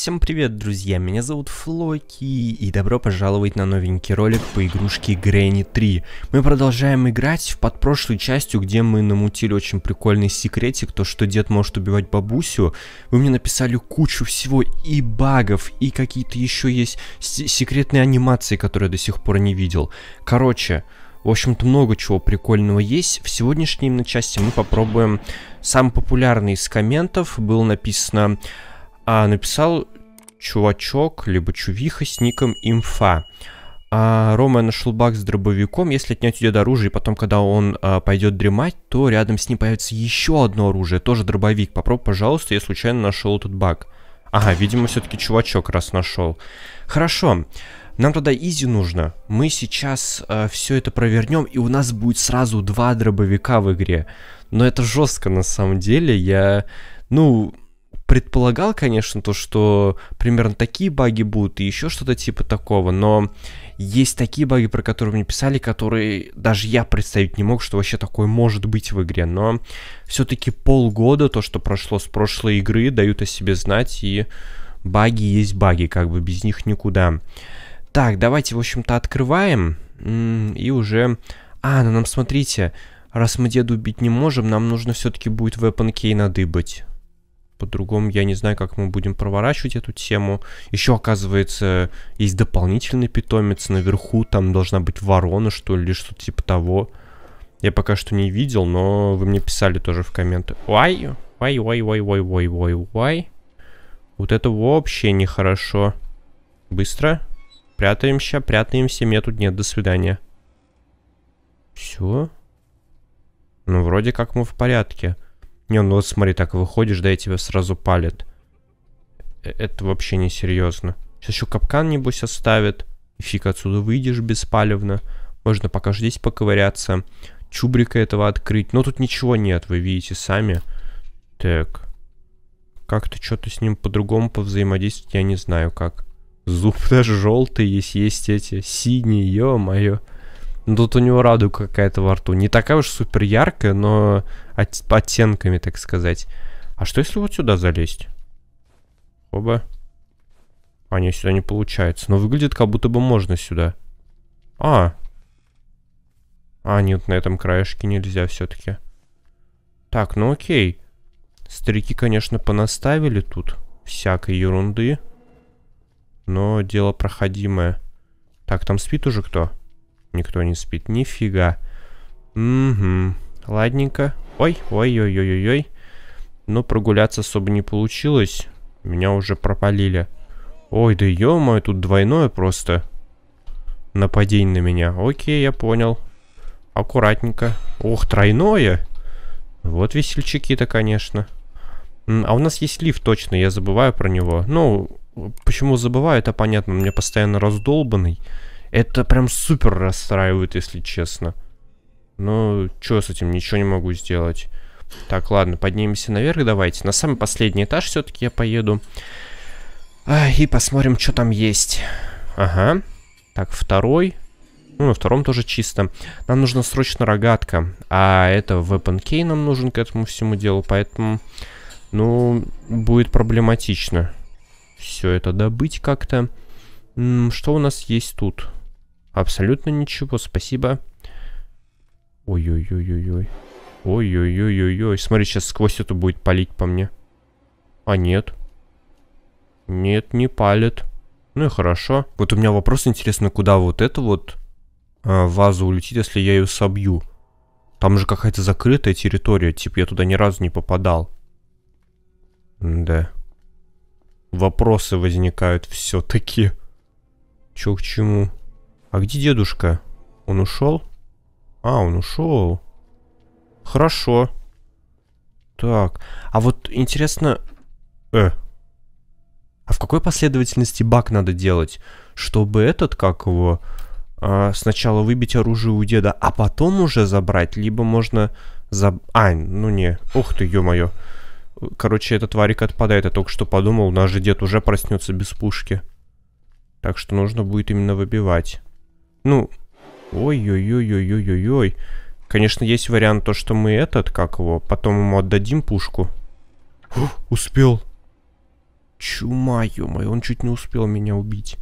Всем привет, друзья, меня зовут Флоки, и добро пожаловать на новенький ролик по игрушке Грэнни 3. Мы продолжаем играть в подпрошлой частью, где мы намутили очень прикольный секретик, то, что дед может убивать бабусю. Вы мне написали кучу всего и багов, и какие-то еще есть секретные анимации, которые я до сих пор не видел. Короче, в общем-то, много чего прикольного есть. В сегодняшней на части мы попробуем самый популярный из комментов. Было написано а, написал чувачок, либо чувиха с ником имфа. А Рома нашел бак с дробовиком. Если отнять у деда оружие, и потом, когда он а, пойдет дремать, то рядом с ним появится еще одно оружие, тоже дробовик. Попробуй, пожалуйста, я случайно нашел этот баг. Ага, видимо, все-таки чувачок раз нашел. Хорошо. Нам тогда изи нужно. Мы сейчас э, а, все это провернем, и у нас будет сразу два дробовика в игре. Но это жестко на самом деле. Я, ну, предполагал, конечно, то, что примерно такие баги будут и еще что-то типа такого, но есть такие баги, про которые мне писали, которые даже я представить не мог, что вообще такое может быть в игре, но все-таки полгода, то, что прошло с прошлой игры, дают о себе знать, и баги есть баги, как бы без них никуда. Так, давайте, в общем-то, открываем, и уже... А, ну нам, смотрите, раз мы деда убить не можем, нам нужно все-таки будет Weapon Key надыбать по-другому я не знаю, как мы будем проворачивать эту тему. Еще, оказывается, есть дополнительный питомец наверху, там должна быть ворона, что ли, что-то типа того. Я пока что не видел, но вы мне писали тоже в комменты. Ой, ой, ой, ой, ой, ой, ой, ой. Вот это вообще нехорошо. Быстро. Прятаемся, прятаемся, меня тут нет, до свидания. Все. Ну, вроде как мы в порядке. Не, ну вот смотри, так выходишь, да, и тебя сразу палит. Э, это вообще не серьезно. Сейчас еще капкан, небось, оставит. И фиг отсюда выйдешь беспалевно. Можно пока здесь поковыряться. Чубрика этого открыть. Но тут ничего нет, вы видите сами. Так. Как-то что-то с ним по-другому повзаимодействовать, я не знаю как. Зуб даже желтый есть, есть эти синие, ё-моё. Ну тут у него радуга какая-то во рту. Не такая уж супер яркая, но оттенками, так сказать. А что если вот сюда залезть? Оба. А, не, сюда не получается. Но выглядит, как будто бы можно сюда. А. А, нет, на этом краешке нельзя все-таки. Так, ну окей. Старики, конечно, понаставили тут всякой ерунды. Но дело проходимое. Так, там спит уже кто? Никто не спит. Нифига. Угу. Ладненько. Ой, ой-ой-ой-ой-ой. Но ну, прогуляться особо не получилось. Меня уже пропалили. Ой, да ё тут двойное просто. Нападение на меня. Окей, я понял. Аккуратненько. Ох, тройное. Вот весельчаки-то, конечно. А у нас есть лифт, точно, я забываю про него. Ну, почему забываю, это понятно, у меня постоянно раздолбанный. Это прям супер расстраивает, если честно. Ну, что с этим? Ничего не могу сделать. Так, ладно, поднимемся наверх давайте. На самый последний этаж все-таки я поеду. А, и посмотрим, что там есть. Ага. Так, второй. Ну, на втором тоже чисто. Нам нужна срочно рогатка. А это Weapon K нам нужен к этому всему делу. Поэтому, ну, будет проблематично. Все это добыть как-то. Что у нас есть тут? Абсолютно ничего, спасибо. Ой-ой-ой-ой-ой. Ой-ой-ой-ой-ой. Смотри, сейчас сквозь это будет палить по мне. А нет. Нет, не палит. Ну и хорошо. Вот у меня вопрос, интересно, куда вот эта вот э, а, ваза улетит, если я ее собью? Там же какая-то закрытая территория, типа я туда ни разу не попадал. М да. Вопросы возникают все-таки. Чё к чему? А где дедушка? Он ушел? А, он ушел. Хорошо. Так. А вот интересно... Э. А в какой последовательности бак надо делать? Чтобы этот, как его... А, сначала выбить оружие у деда, а потом уже забрать. Либо можно... Заб... А, ну не. Ух ты, ё-моё. Короче, этот варик отпадает. Я только что подумал, наш же дед уже проснется без пушки. Так что нужно будет именно выбивать. Ну, Ой-ой-ой-ой-ой-ой-ой. Конечно, есть вариант то, что мы этот, как его, потом ему отдадим пушку. Фух, успел. Чума, -мо, он чуть не успел меня убить.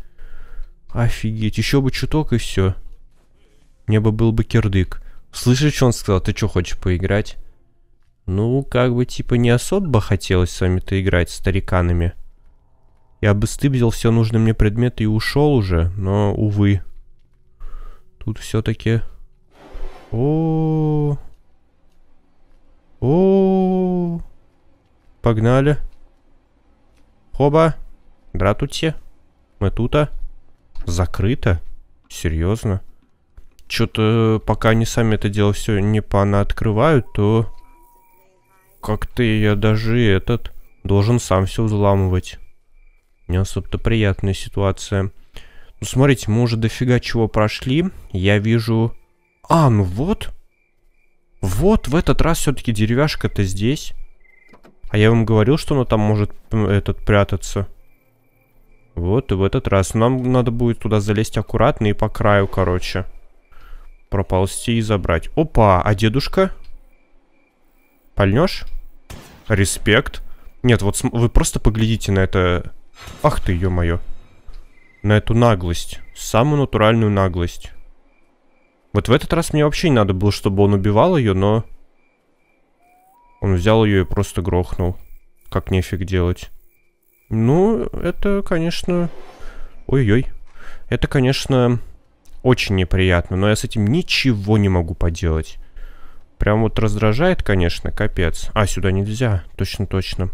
Офигеть, еще бы чуток и все. Мне бы был бы кирдык. Слышишь, что он сказал? Ты что, хочешь поиграть? Ну, как бы, типа, не особо хотелось с вами-то играть, с стариканами. Я бы стыбзил все нужные мне предметы и ушел уже, но, увы, Тут все-таки... О, -о, погнали. Хоба, дратуйте. Мы тут а закрыто. Серьезно. Что-то э, пока они сами это дело все не открывают, то как-то я даже этот должен сам все взламывать. Не особо-то приятная ситуация. Ну, смотрите, мы уже дофига чего прошли. Я вижу... А, ну вот. Вот, в этот раз все-таки деревяшка-то здесь. А я вам говорил, что она там может этот прятаться. Вот, и в этот раз. Нам надо будет туда залезть аккуратно и по краю, короче. Проползти и забрать. Опа, а дедушка? Пальнешь? Респект. Нет, вот вы просто поглядите на это. Ах ты, ё-моё на эту наглость, самую натуральную наглость. Вот в этот раз мне вообще не надо было, чтобы он убивал ее, но... Он взял ее и просто грохнул. Как нефиг делать. Ну, это, конечно... Ой-ой. Это, конечно, очень неприятно, но я с этим ничего не могу поделать. Прям вот раздражает, конечно, капец. А, сюда нельзя. Точно-точно.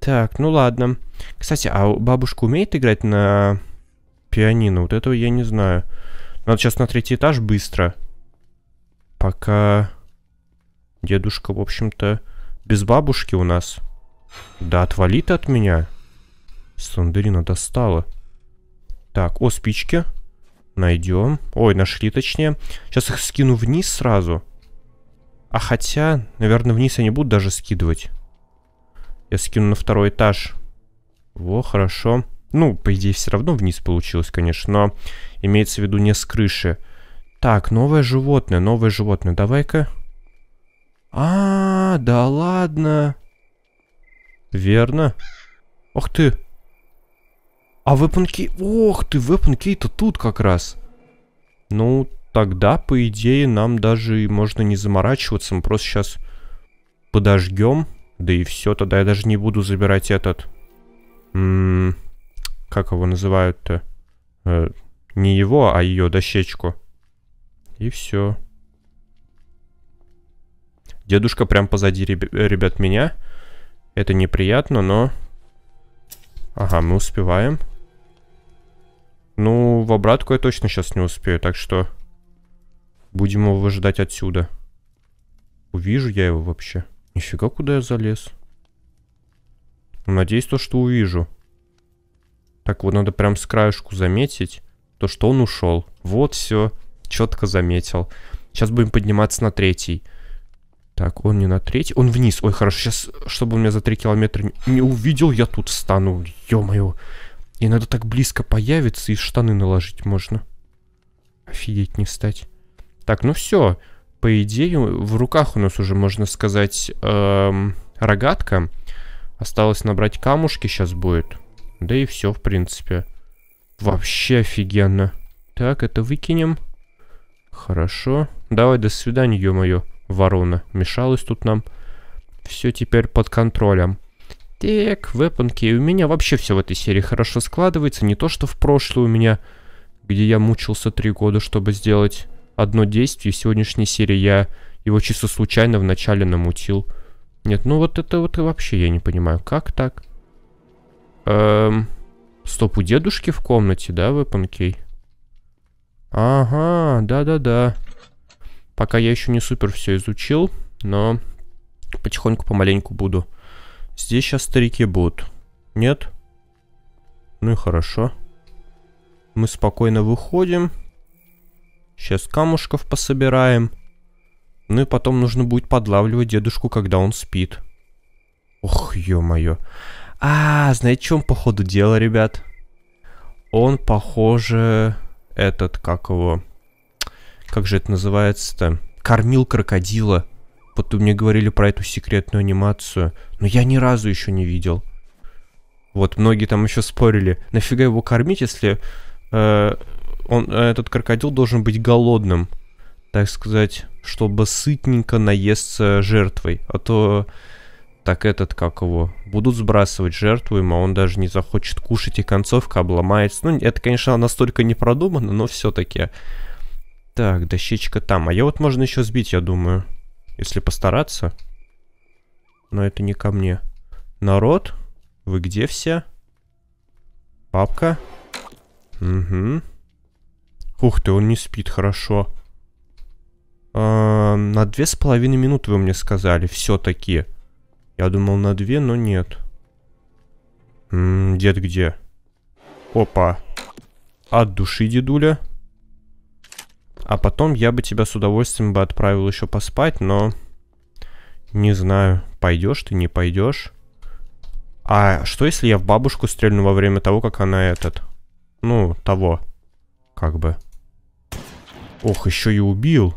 Так, ну ладно. Кстати, а бабушка умеет играть на Пианино. Вот этого я не знаю. Надо сейчас на третий этаж быстро. Пока дедушка, в общем-то, без бабушки у нас. Да отвали ты от меня. Сандерина достала. Так, о, спички. Найдем. Ой, нашли точнее. Сейчас их скину вниз сразу. А хотя, наверное, вниз я не буду даже скидывать. Я скину на второй этаж. Во, хорошо. Ну, по идее, все равно вниз получилось, конечно, но имеется в виду не с крыши. Так, новое животное, новое животное. Давай-ка. А, -а, а, да ладно. Верно. Ох ты. А вепонки... Ох ты, вепонки-то тут как раз. Ну, тогда, по идее, нам даже можно не заморачиваться. Мы просто сейчас подожгем. Да и все, тогда я даже не буду забирать этот... М м-м как его называют-то? Э, не его, а ее дощечку. И все. Дедушка прям позади, ребят, меня. Это неприятно, но... Ага, мы успеваем. Ну, в обратку я точно сейчас не успею, так что... Будем его выжидать отсюда. Увижу я его вообще. Нифига, куда я залез. Ну, надеюсь, то, что увижу. Так вот, надо прям с краешку заметить, то, что он ушел. Вот все, четко заметил. Сейчас будем подниматься на третий. Так, он не на третий, он вниз. Ой, хорошо, сейчас, чтобы он меня за три километра не увидел, я тут стану. Ё-моё. И надо так близко появиться, и штаны наложить можно. Офигеть не встать. Так, ну все. По идее, в руках у нас уже, можно сказать, эм, рогатка. Осталось набрать камушки сейчас будет. Да и все, в принципе. Вообще офигенно. Так, это выкинем. Хорошо. Давай, до свидания, ё-моё, ворона. Мешалось тут нам. Все теперь под контролем. Так, вепонки. У меня вообще все в этой серии хорошо складывается. Не то, что в прошлой у меня, где я мучился три года, чтобы сделать одно действие. В сегодняшней серии я его чисто случайно вначале намутил. Нет, ну вот это вот вообще я не понимаю. Как так? Эм, стоп, у дедушки в комнате, да, выпанкей? Ага, да-да-да. Пока я еще не супер все изучил, но потихоньку помаленьку буду. Здесь сейчас старики будут. Нет? Ну и хорошо. Мы спокойно выходим. Сейчас камушков пособираем. Ну и потом нужно будет подлавливать дедушку, когда он спит. Ох, ё-моё. А, знаете, что он по ходу дела, ребят? Он, похоже, этот, как его... Как же это называется-то? Кормил крокодила. Вот вы мне говорили про эту секретную анимацию. Но я ни разу еще не видел. Вот, многие там еще спорили. Нафига его кормить, если э, он, э, этот крокодил должен быть голодным? Так сказать, чтобы сытненько наесться жертвой. А то так этот, как его, будут сбрасывать жертву ему, а он даже не захочет кушать, и концовка обломается. Ну, это, конечно, настолько не продумано, но все-таки. Так, дощечка там. А я вот можно еще сбить, я думаю. Если постараться. Но это не ко мне. Народ, вы где все? Папка. Угу. Ух ты, он не спит хорошо. А, на две с половиной минуты вы мне сказали, все-таки. Я думал на две, но нет. М -м, дед где? Опа. От души, дедуля. А потом я бы тебя с удовольствием бы отправил еще поспать, но... Не знаю, пойдешь ты, не пойдешь. А что если я в бабушку стрельну во время того, как она этот... Ну, того. Как бы. Ох, еще и убил.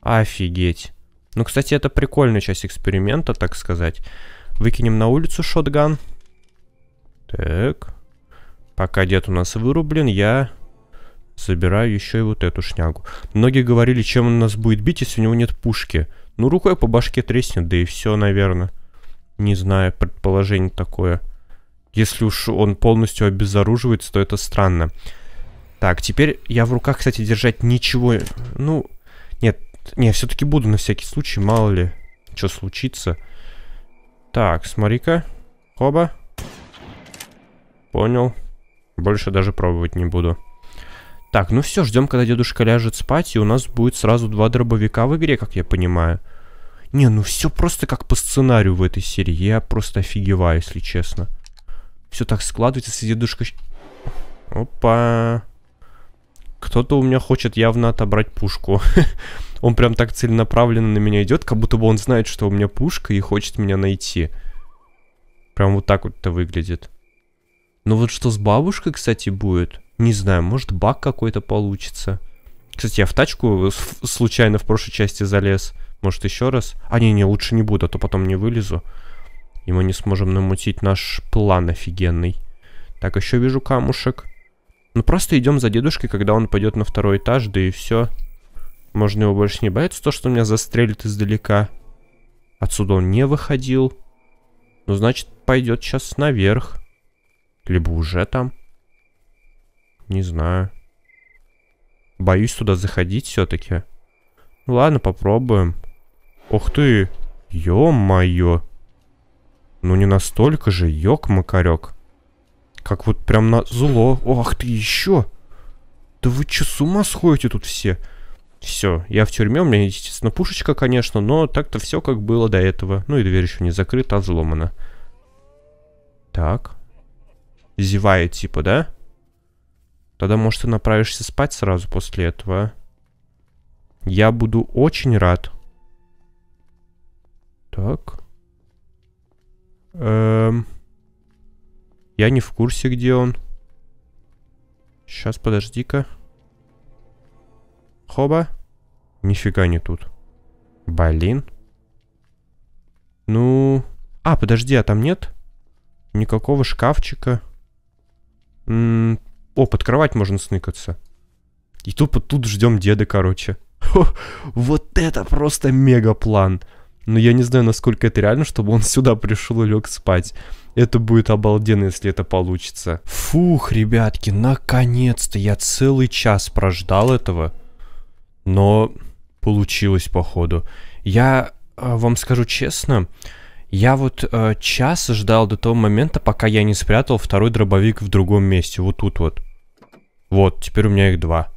Офигеть. Ну, кстати, это прикольная часть эксперимента, так сказать. Выкинем на улицу шотган. Так. Пока дед у нас вырублен, я забираю еще и вот эту шнягу. Многие говорили, чем он нас будет бить, если у него нет пушки. Ну, рукой по башке треснет, да и все, наверное. Не знаю, предположение такое. Если уж он полностью обезоруживается, то это странно. Так, теперь я в руках, кстати, держать ничего... Ну, нет, не, все-таки буду на всякий случай, мало ли, что случится. Так, смотри-ка. Оба. Понял. Больше даже пробовать не буду. Так, ну все, ждем, когда дедушка ляжет спать, и у нас будет сразу два дробовика в игре, как я понимаю. Не, ну все просто как по сценарию в этой серии. Я просто офигеваю, если честно. Все так складывается, если дедушка... Опа. Кто-то у меня хочет явно отобрать пушку. он прям так целенаправленно на меня идет, как будто бы он знает, что у меня пушка и хочет меня найти. Прям вот так вот это выглядит. Но ну вот что с бабушкой, кстати, будет, не знаю, может баг какой-то получится. Кстати, я в тачку случайно в прошлой части залез. Может еще раз? А не-не, лучше не буду, а то потом не вылезу. И мы не сможем намутить наш план офигенный. Так, еще вижу камушек. Ну просто идем за дедушкой, когда он пойдет на второй этаж, да и все. Можно его больше не бояться, то, что меня застрелит издалека. Отсюда он не выходил. Ну, значит, пойдет сейчас наверх. Либо уже там. Не знаю. Боюсь туда заходить все-таки. Ну, ладно, попробуем. Ух ты! Ё-моё! Ну не настолько же, ёк-макарёк. Как вот прям на зло. Ох ты, еще! Да вы че с ума сходите тут все? все, я в тюрьме, у меня, естественно, пушечка, конечно, но так-то все как было до этого. Ну и дверь еще не закрыта, а взломана. Так. Зевает, типа, да? Тогда, может, ты направишься спать сразу после этого. А? Я буду очень рад. Так. Эм. Я не в курсе, где он. Сейчас, подожди-ка. Хоба. Нифига не тут. Блин. Ну... А, подожди, а там нет никакого шкафчика? М -м О, под кровать можно сныкаться. И тут тут ждем деда, короче. Хо, вот это просто мега план. Но я не знаю, насколько это реально, чтобы он сюда пришел и лег спать. Это будет обалденно, если это получится. Фух, ребятки, наконец-то я целый час прождал этого но получилось походу. Я э, вам скажу честно, я вот э, час ждал до того момента, пока я не спрятал второй дробовик в другом месте, вот тут вот. Вот, теперь у меня их два.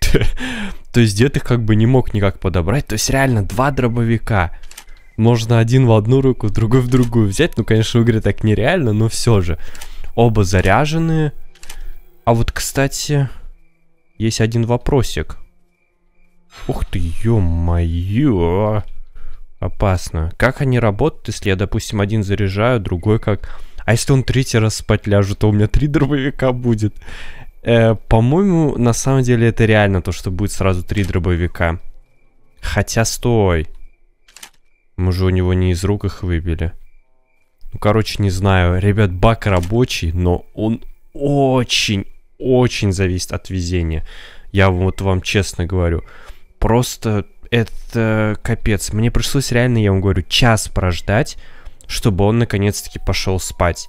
То есть дед их как бы не мог никак подобрать, то есть реально два дробовика. Можно один в одну руку, другой в другую взять, ну конечно в игре так нереально, но все же. Оба заряженные. А вот, кстати, есть один вопросик. Ух ты, ё-моё. Опасно. Как они работают, если я, допустим, один заряжаю, другой как... А если он третий раз спать ляжет, то у меня три дробовика будет. Э, по-моему, на самом деле это реально то, что будет сразу три дробовика. Хотя, стой. Мы же у него не из рук их выбили. Ну, короче, не знаю. Ребят, бак рабочий, но он очень, очень зависит от везения. Я вот вам честно говорю просто это капец. Мне пришлось реально, я вам говорю, час прождать, чтобы он наконец-таки пошел спать.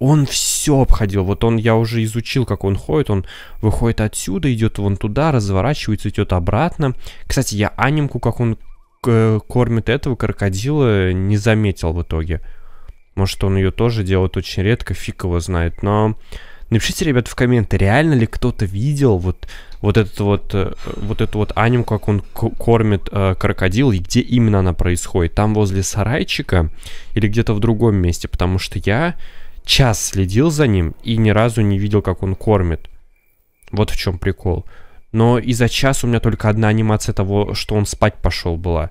Он все обходил. Вот он, я уже изучил, как он ходит. Он выходит отсюда, идет вон туда, разворачивается, идет обратно. Кстати, я анимку, как он э, кормит этого крокодила, не заметил в итоге. Может, он ее тоже делает очень редко, фиг его знает. Но Напишите, ребят, в комменты, реально ли кто-то видел вот, вот, этот вот, э, вот эту вот аниму, как он кормит э, крокодил, и где именно она происходит? Там возле сарайчика или где-то в другом месте? Потому что я час следил за ним и ни разу не видел, как он кормит. Вот в чем прикол. Но и за час у меня только одна анимация того, что он спать пошел была.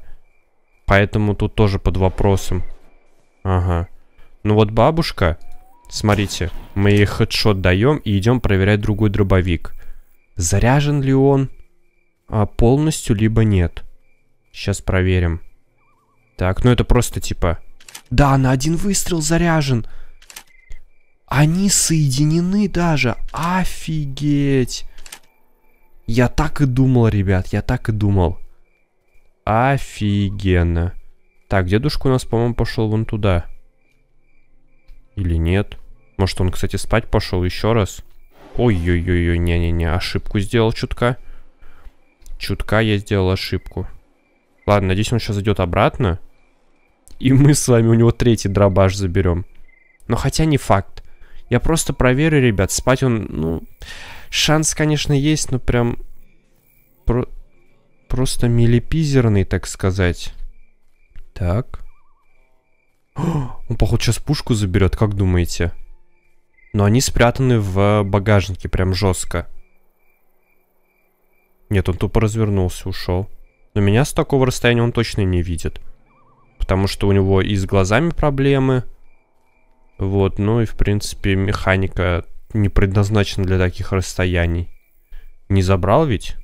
Поэтому тут тоже под вопросом. Ага. Ну вот бабушка, Смотрите, мы ей хедшот даем и идем проверять другой дробовик. Заряжен ли он а, полностью, либо нет. Сейчас проверим. Так, ну это просто типа... Да, на один выстрел заряжен. Они соединены даже. Офигеть. Я так и думал, ребят, я так и думал. Офигенно. Так, дедушка у нас, по-моему, пошел вон туда. Или нет? Может, он, кстати, спать пошел еще раз? Ой-ой-ой-ой, не-не-не, ошибку сделал чутка. Чутка я сделал ошибку. Ладно, надеюсь, он сейчас идет обратно. И мы с вами у него третий дробаш заберем. Но хотя не факт. Я просто проверю, ребят, спать он, ну... Шанс, конечно, есть, но прям... Про... Просто милипизерный, так сказать. Так. Он, ну, походу, сейчас пушку заберет, как думаете? Но они спрятаны в багажнике, прям жестко. Нет, он тупо развернулся, ушел. Но меня с такого расстояния он точно не видит. Потому что у него и с глазами проблемы. Вот, ну и, в принципе, механика не предназначена для таких расстояний. Не забрал ведь?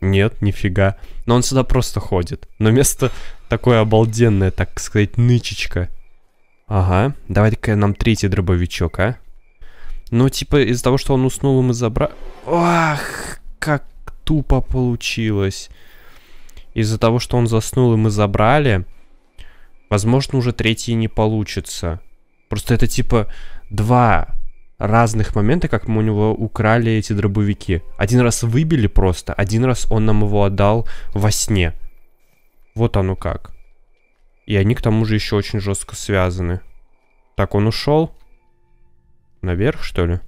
Нет, нифига. Но он сюда просто ходит. Но место такое обалденное, так сказать, нычечка. Ага, давайте ка нам третий дробовичок, а? Ну, типа, из-за того, что он уснул, мы забрали... Ах, как тупо получилось. Из-за того, что он заснул, и мы забрали... Возможно, уже третий не получится. Просто это, типа, два разных момента, как мы у него украли эти дробовики. Один раз выбили просто, один раз он нам его отдал во сне. Вот оно как. И они к тому же еще очень жестко связаны. Так, он ушел. Наверх, что ли?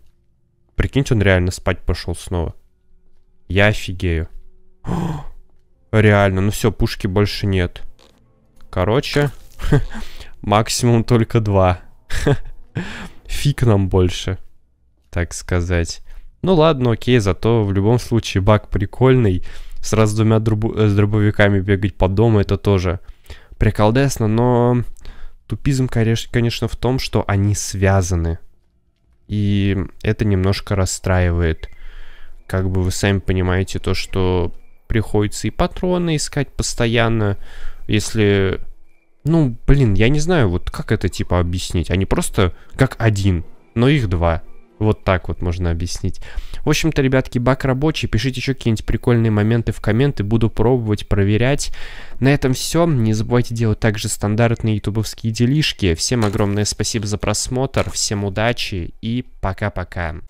Прикиньте, он реально спать пошел снова. Я офигею. О, реально, ну все, пушки больше нет. Короче, максимум только два. Фиг нам больше, так сказать. Ну ладно, окей, зато в любом случае баг прикольный. Сразу с двумя дробо э, с дробовиками бегать по дому это тоже приколдесно, но тупизм, конечно, в том, что они связаны. И это немножко расстраивает. Как бы вы сами понимаете, то, что приходится и патроны искать постоянно, если... Ну, блин, я не знаю, вот как это типа объяснить. Они просто как один, но их два. Вот так вот можно объяснить. В общем-то, ребятки, бак рабочий. Пишите еще какие-нибудь прикольные моменты в комменты. Буду пробовать, проверять. На этом все. Не забывайте делать также стандартные ютубовские делишки. Всем огромное спасибо за просмотр. Всем удачи и пока-пока.